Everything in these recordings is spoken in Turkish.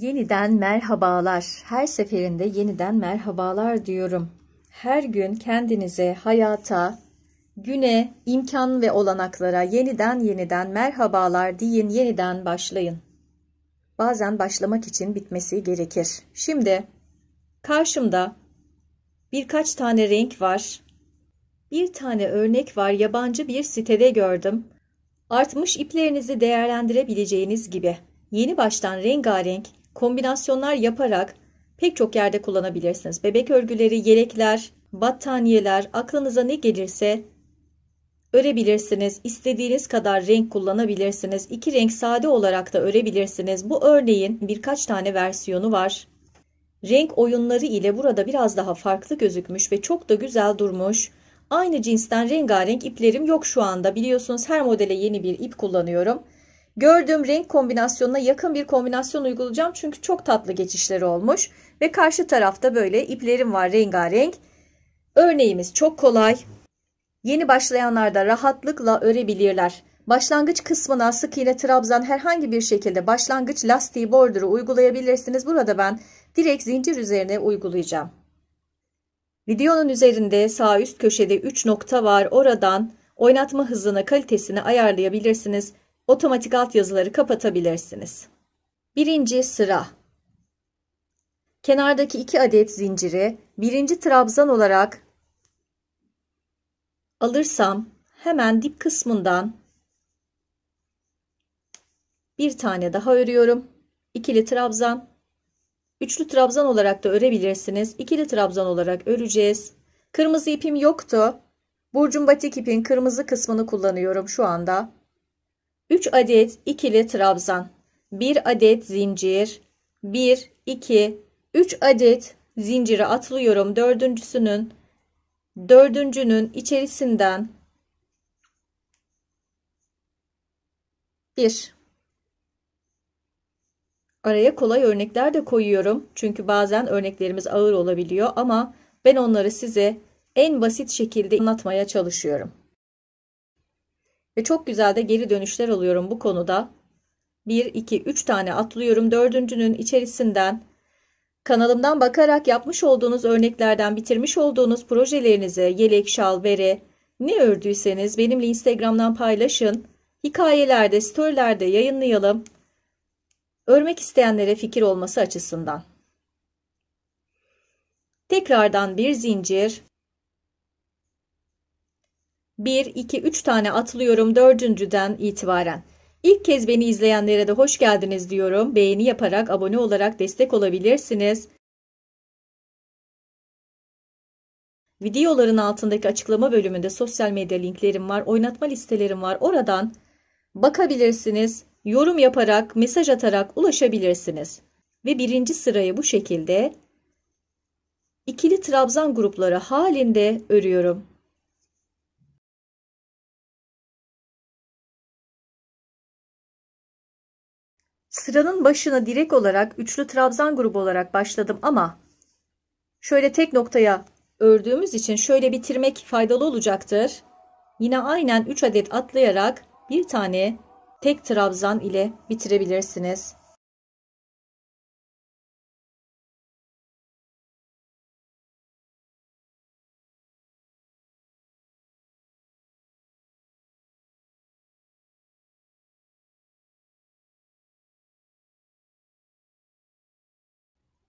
Yeniden merhabalar. Her seferinde yeniden merhabalar diyorum. Her gün kendinize, hayata, güne, imkan ve olanaklara yeniden yeniden merhabalar deyin, yeniden başlayın. Bazen başlamak için bitmesi gerekir. Şimdi karşımda birkaç tane renk var. Bir tane örnek var yabancı bir sitede gördüm. Artmış iplerinizi değerlendirebileceğiniz gibi. Yeni baştan rengarenk kombinasyonlar yaparak pek çok yerde kullanabilirsiniz. Bebek örgüleri, yelekler, battaniyeler, aklınıza ne gelirse örebilirsiniz. İstediğiniz kadar renk kullanabilirsiniz. İki renk sade olarak da örebilirsiniz. Bu örneğin birkaç tane versiyonu var. Renk oyunları ile burada biraz daha farklı gözükmüş ve çok da güzel durmuş. Aynı cinsten rengarenk iplerim yok şu anda. Biliyorsunuz her modele yeni bir ip kullanıyorum. Gördüğüm renk kombinasyonuna yakın bir kombinasyon uygulayacağım. Çünkü çok tatlı geçişleri olmuş. Ve karşı tarafta böyle iplerim var rengarenk. Örneğimiz çok kolay. Yeni başlayanlar da rahatlıkla örebilirler. Başlangıç kısmına sık iğne trabzan herhangi bir şekilde başlangıç lastiği borduru uygulayabilirsiniz. Burada ben direkt zincir üzerine uygulayacağım. Videonun üzerinde sağ üst köşede 3 nokta var. Oradan oynatma hızını kalitesini ayarlayabilirsiniz otomatik altyazıları kapatabilirsiniz. Birinci sıra Kenardaki iki adet zinciri birinci trabzan olarak alırsam hemen dip kısmından bir tane daha örüyorum. İkili trabzan. Üçlü trabzan olarak da örebilirsiniz. İkili trabzan olarak öreceğiz. Kırmızı ipim yoktu. burcum batik ipin kırmızı kısmını kullanıyorum şu anda. 3 adet ikili trabzan, 1 adet zincir, 1, 2, 3 adet zinciri atlıyorum. Dördüncüsünün, dördüncünün içerisinden 1. Araya kolay örnekler de koyuyorum. Çünkü bazen örneklerimiz ağır olabiliyor ama ben onları size en basit şekilde anlatmaya çalışıyorum. Ve çok güzel de geri dönüşler alıyorum bu konuda. 1, 2, 3 tane atlıyorum. Dördüncünün içerisinden kanalımdan bakarak yapmış olduğunuz örneklerden bitirmiş olduğunuz projelerinizi yelek, şal, bere ne ördüyseniz benimle Instagram'dan paylaşın. Hikayelerde, storylerde yayınlayalım. Örmek isteyenlere fikir olması açısından. Tekrardan bir zincir 1, 2, 3 tane atlıyorum dördüncüden itibaren. İlk kez beni izleyenlere de hoş geldiniz diyorum. Beğeni yaparak, abone olarak destek olabilirsiniz. Videoların altındaki açıklama bölümünde sosyal medya linklerim var, oynatma listelerim var. Oradan bakabilirsiniz, yorum yaparak, mesaj atarak ulaşabilirsiniz. Ve birinci sırayı bu şekilde ikili trabzan grupları halinde örüyorum. Sıranın başına direkt olarak üçlü trabzan grubu olarak başladım ama şöyle tek noktaya ördüğümüz için şöyle bitirmek faydalı olacaktır. Yine aynen 3 adet atlayarak bir tane tek trabzan ile bitirebilirsiniz.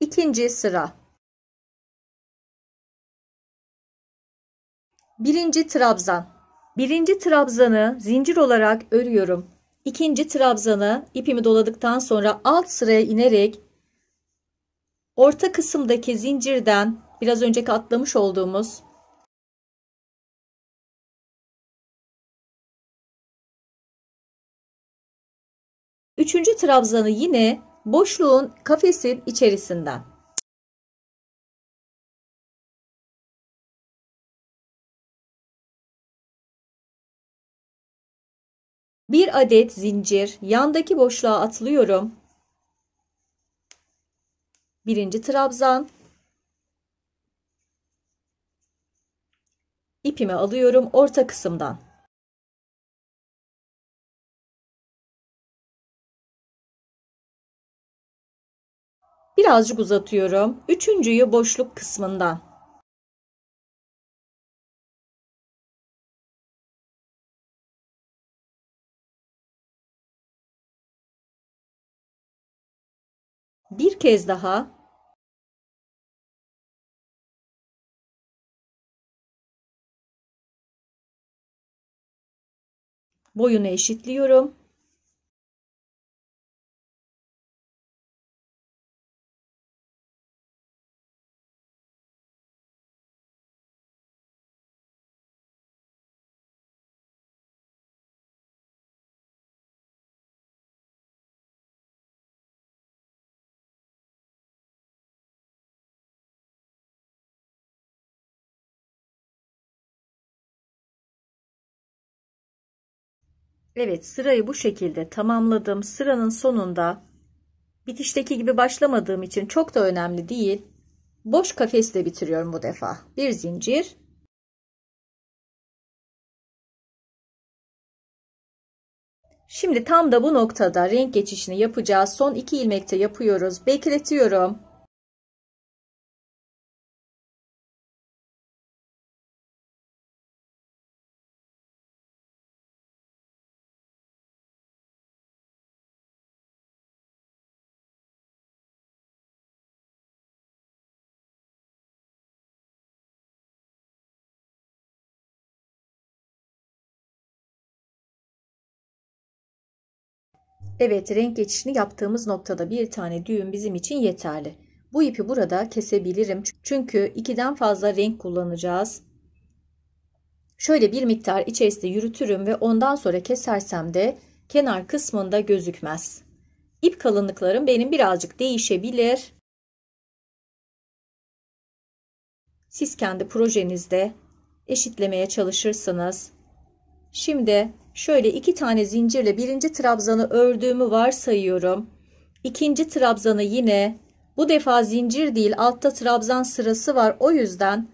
İkinci sıra. Birinci trabzan. Birinci trabzanı zincir olarak örüyorum. İkinci trabzanı ipimi doladıktan sonra alt sıraya inerek orta kısımdaki zincirden biraz önceki atlamış olduğumuz Üçüncü trabzanı yine boşluğun kafesin içerisinden. Bir adet zincir yandaki boşluğa atlıyorum. Birinci trabzan. İpimi alıyorum orta kısımdan. Birazcık uzatıyorum. Üçüncüyü boşluk kısmından. Bir kez daha boyunu eşitliyorum. Evet sırayı bu şekilde tamamladım. Sıranın sonunda bitişteki gibi başlamadığım için çok da önemli değil. Boş kafesle bitiriyorum bu defa. Bir zincir. Şimdi tam da bu noktada renk geçişini yapacağız. Son iki ilmekte yapıyoruz. Bekletiyorum. Evet renk geçişini yaptığımız noktada bir tane düğüm bizim için yeterli. Bu ipi burada kesebilirim. Çünkü ikiden fazla renk kullanacağız. Şöyle bir miktar içerisinde yürütürüm ve ondan sonra kesersem de kenar kısmında gözükmez. İp kalınlıklarım benim birazcık değişebilir. Siz kendi projenizde eşitlemeye çalışırsınız. Şimdi şöyle iki tane zincirle birinci trabzanı ördüğümü varsayıyorum. İkinci trabzanı yine bu defa zincir değil altta trabzan sırası var. O yüzden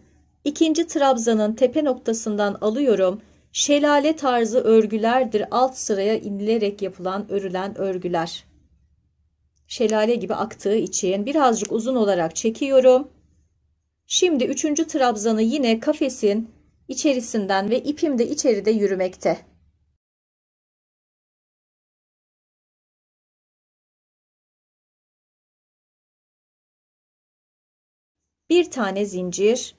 ikinci trabzanın tepe noktasından alıyorum. Şelale tarzı örgülerdir alt sıraya inilerek yapılan örülen örgüler. Şelale gibi aktığı için birazcık uzun olarak çekiyorum. Şimdi üçüncü trabzanı yine kafesin içerisinden ve ipim de içeride yürümekte. bir tane zincir,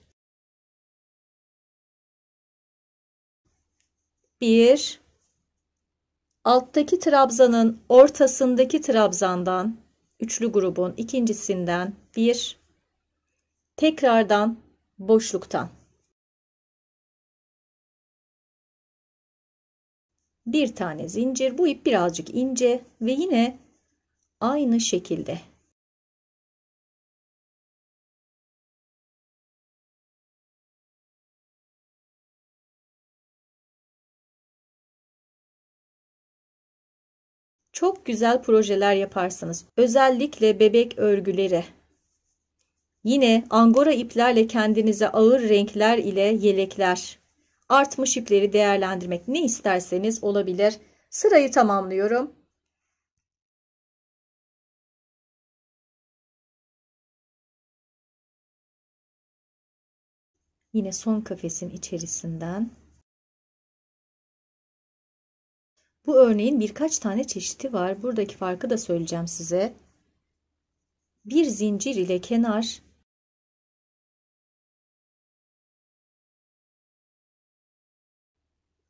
bir, alttaki trabzanın ortasındaki trabzandan, üçlü grubun ikincisinden bir, tekrardan boşluktan. bir tane zincir bu ip birazcık ince ve yine aynı şekilde çok güzel projeler yaparsınız. Özellikle bebek örgüleri. Yine angora iplerle kendinize ağır renkler ile yelekler. Artmış ipleri değerlendirmek ne isterseniz olabilir. Sırayı tamamlıyorum. Yine son kafesin içerisinden Bu örneğin birkaç tane çeşidi var. Buradaki farkı da söyleyeceğim size. Bir zincir ile kenar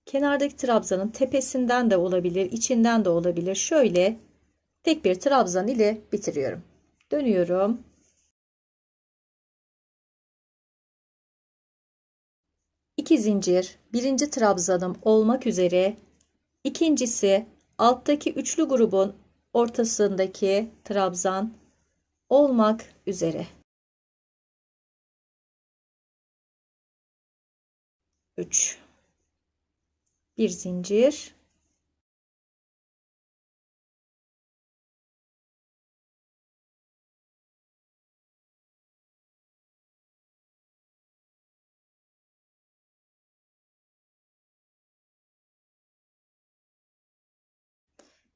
Kenardaki trabzanın tepesinden de olabilir, içinden de olabilir. Şöyle tek bir trabzan ile bitiriyorum. Dönüyorum. İki zincir, birinci trabzanım olmak üzere İkincisi alttaki üçlü grubun ortasındaki trabzan olmak üzere. üç bir zincir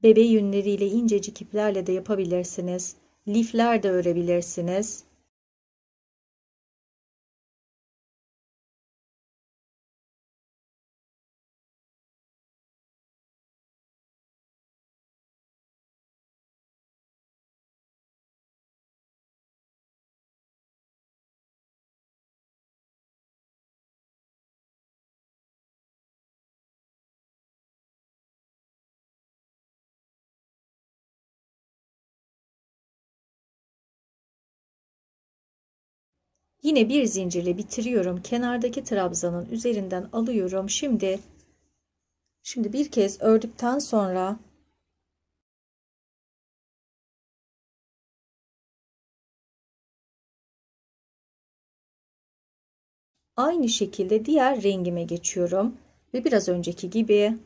Bebe yünleriyle incecik iplerle de yapabilirsiniz. Lifler de örebilirsiniz. Yine bir zincirle bitiriyorum. Kenardaki trabzanın üzerinden alıyorum. Şimdi şimdi bir kez ördükten sonra aynı şekilde diğer rengime geçiyorum ve biraz önceki gibi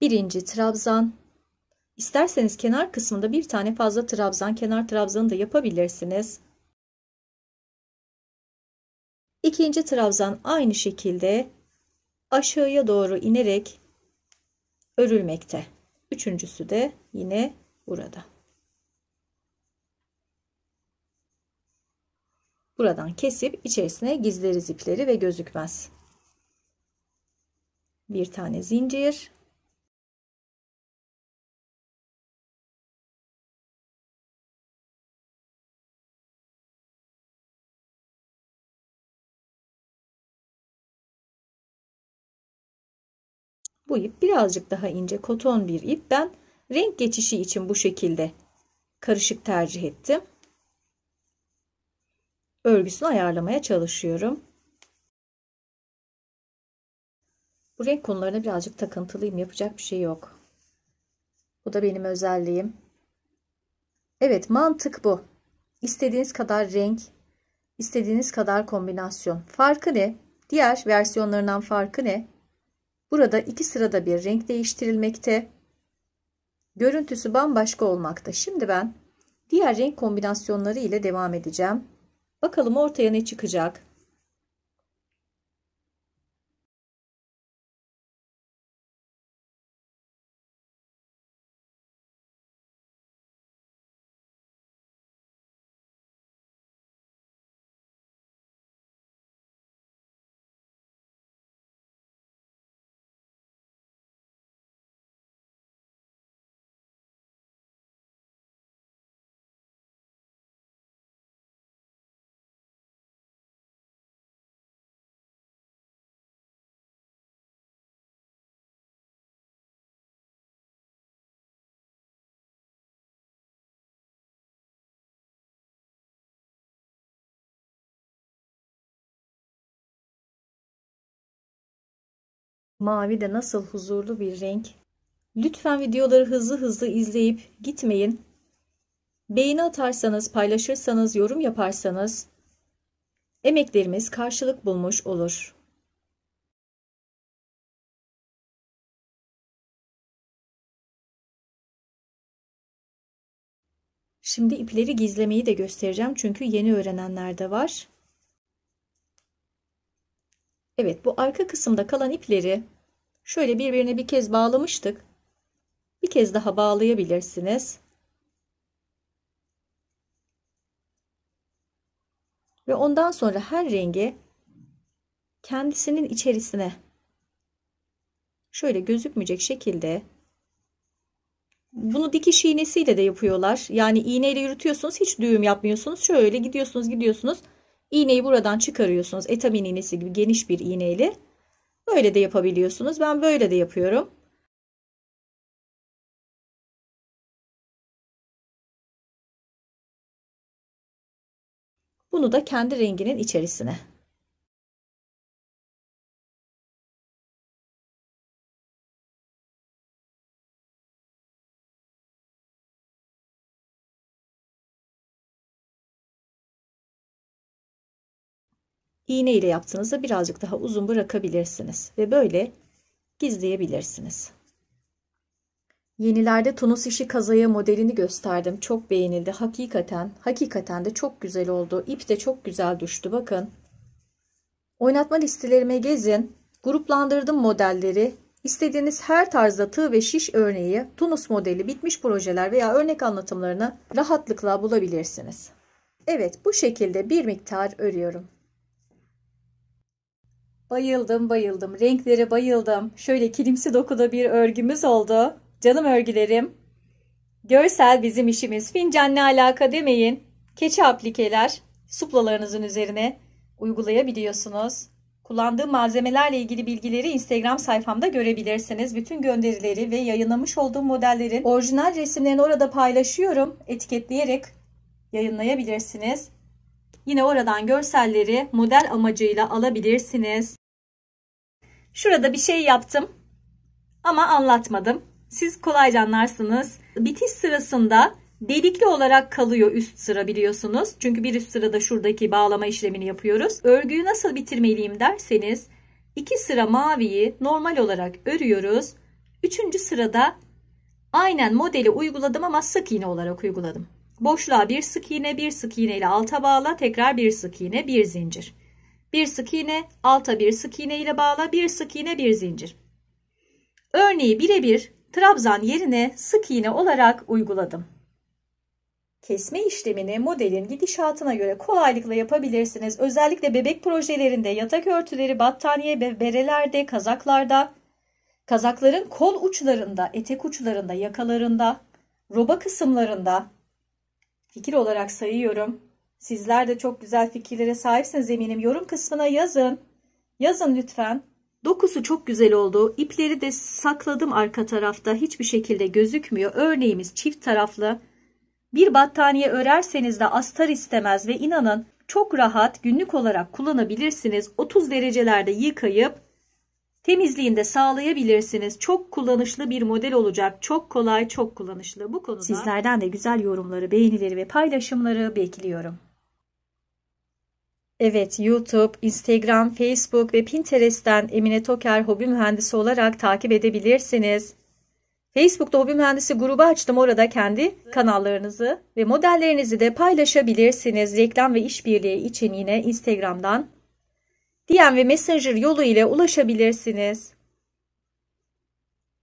Birinci trabzan. isterseniz kenar kısmında bir tane fazla trabzan, kenar trabzanı da yapabilirsiniz. İkinci trabzan aynı şekilde aşağıya doğru inerek örülmekte. Üçüncüsü de yine burada. Buradan kesip içerisine gizleriz ipleri ve gözükmez. Bir tane zincir, Bu ip birazcık daha ince koton bir ip. Ben renk geçişi için bu şekilde karışık tercih ettim. Örgüsünü ayarlamaya çalışıyorum. Bu renk konularına birazcık takıntılıyım. Yapacak bir şey yok. Bu da benim özelliğim. Evet mantık bu. İstediğiniz kadar renk, istediğiniz kadar kombinasyon. Farkı ne? Diğer versiyonlarından farkı ne? Burada iki sırada bir renk değiştirilmekte. Görüntüsü bambaşka olmakta. Şimdi ben diğer renk kombinasyonları ile devam edeceğim. Bakalım ortaya ne çıkacak? Mavi de nasıl huzurlu bir renk. Lütfen videoları hızlı hızlı izleyip gitmeyin. Beğeni atarsanız, paylaşırsanız, yorum yaparsanız emeklerimiz karşılık bulmuş olur. Şimdi ipleri gizlemeyi de göstereceğim çünkü yeni öğrenenler de var. Evet bu arka kısımda kalan ipleri şöyle birbirine bir kez bağlamıştık. Bir kez daha bağlayabilirsiniz. Ve ondan sonra her rengi kendisinin içerisine şöyle gözükmeyecek şekilde bunu dikiş iğnesiyle de yapıyorlar. Yani iğneyle yürütüyorsunuz, hiç düğüm yapmıyorsunuz. Şöyle gidiyorsunuz, gidiyorsunuz. İğneyi buradan çıkarıyorsunuz. Etamin iğnesi gibi geniş bir iğneyle. Böyle de yapabiliyorsunuz. Ben böyle de yapıyorum. Bunu da kendi renginin içerisine. iğne ile yaptığınızda birazcık daha uzun bırakabilirsiniz ve böyle gizleyebilirsiniz. Yenilerde Tunus işi kazaya modelini gösterdim. Çok beğenildi. Hakikaten, hakikaten de çok güzel oldu. İp de çok güzel düştü. Bakın. Oynatma listelerime gezin. Gruplandırdım modelleri. İstediğiniz her tarzda tığ ve şiş örneği, Tunus modeli, bitmiş projeler veya örnek anlatımlarını rahatlıkla bulabilirsiniz. Evet bu şekilde bir miktar örüyorum. Bayıldım bayıldım. Renklere bayıldım. Şöyle kilimsi dokuda bir örgümüz oldu. Canım örgülerim. Görsel bizim işimiz. Fincanla ne alaka demeyin. Keçi aplikeler suplalarınızın üzerine uygulayabiliyorsunuz. Kullandığım malzemelerle ilgili bilgileri Instagram sayfamda görebilirsiniz. Bütün gönderileri ve yayınlamış olduğum modellerin orijinal resimlerini orada paylaşıyorum. Etiketleyerek yayınlayabilirsiniz. Yine oradan görselleri model amacıyla alabilirsiniz. Şurada bir şey yaptım ama anlatmadım. Siz kolayca anlarsınız. Bitiş sırasında delikli olarak kalıyor üst sıra biliyorsunuz. Çünkü bir üst sırada şuradaki bağlama işlemini yapıyoruz. Örgüyü nasıl bitirmeliyim derseniz iki sıra maviyi normal olarak örüyoruz. Üçüncü sırada aynen modeli uyguladım ama sık iğne olarak uyguladım. Boşluğa bir sık iğne, bir sık iğne ile alta bağla, tekrar bir sık iğne, bir zincir. Bir sık iğne, alta bir sık iğne ile bağla, bir sık iğne, bir zincir. Örneği birebir trabzan yerine sık iğne olarak uyguladım. Kesme işlemini modelin gidişatına göre kolaylıkla yapabilirsiniz. Özellikle bebek projelerinde yatak örtüleri, battaniye ve berelerde, kazaklarda, kazakların kol uçlarında, etek uçlarında, yakalarında, roba kısımlarında fikir olarak sayıyorum. Sizler de çok güzel fikirlere sahipsiniz eminim. Yorum kısmına yazın. Yazın lütfen. Dokusu çok güzel oldu. İpleri de sakladım arka tarafta. Hiçbir şekilde gözükmüyor. Örneğimiz çift taraflı. Bir battaniye örerseniz de astar istemez ve inanın çok rahat günlük olarak kullanabilirsiniz. 30 derecelerde yıkayıp temizliğini de sağlayabilirsiniz. Çok kullanışlı bir model olacak. Çok kolay, çok kullanışlı. Bu konuda sizlerden de güzel yorumları, beğenileri ve paylaşımları bekliyorum. Evet, YouTube, Instagram, Facebook ve Pinterest'ten Emine Toker hobi mühendisi olarak takip edebilirsiniz. Facebook'ta hobi mühendisi grubu açtım. Orada kendi kanallarınızı ve modellerinizi de paylaşabilirsiniz. Reklam ve işbirliği için yine Instagram'dan DM ve Messenger yolu ile ulaşabilirsiniz.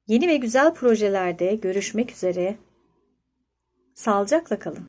Yeni ve güzel projelerde görüşmek üzere. Sağlıcakla kalın.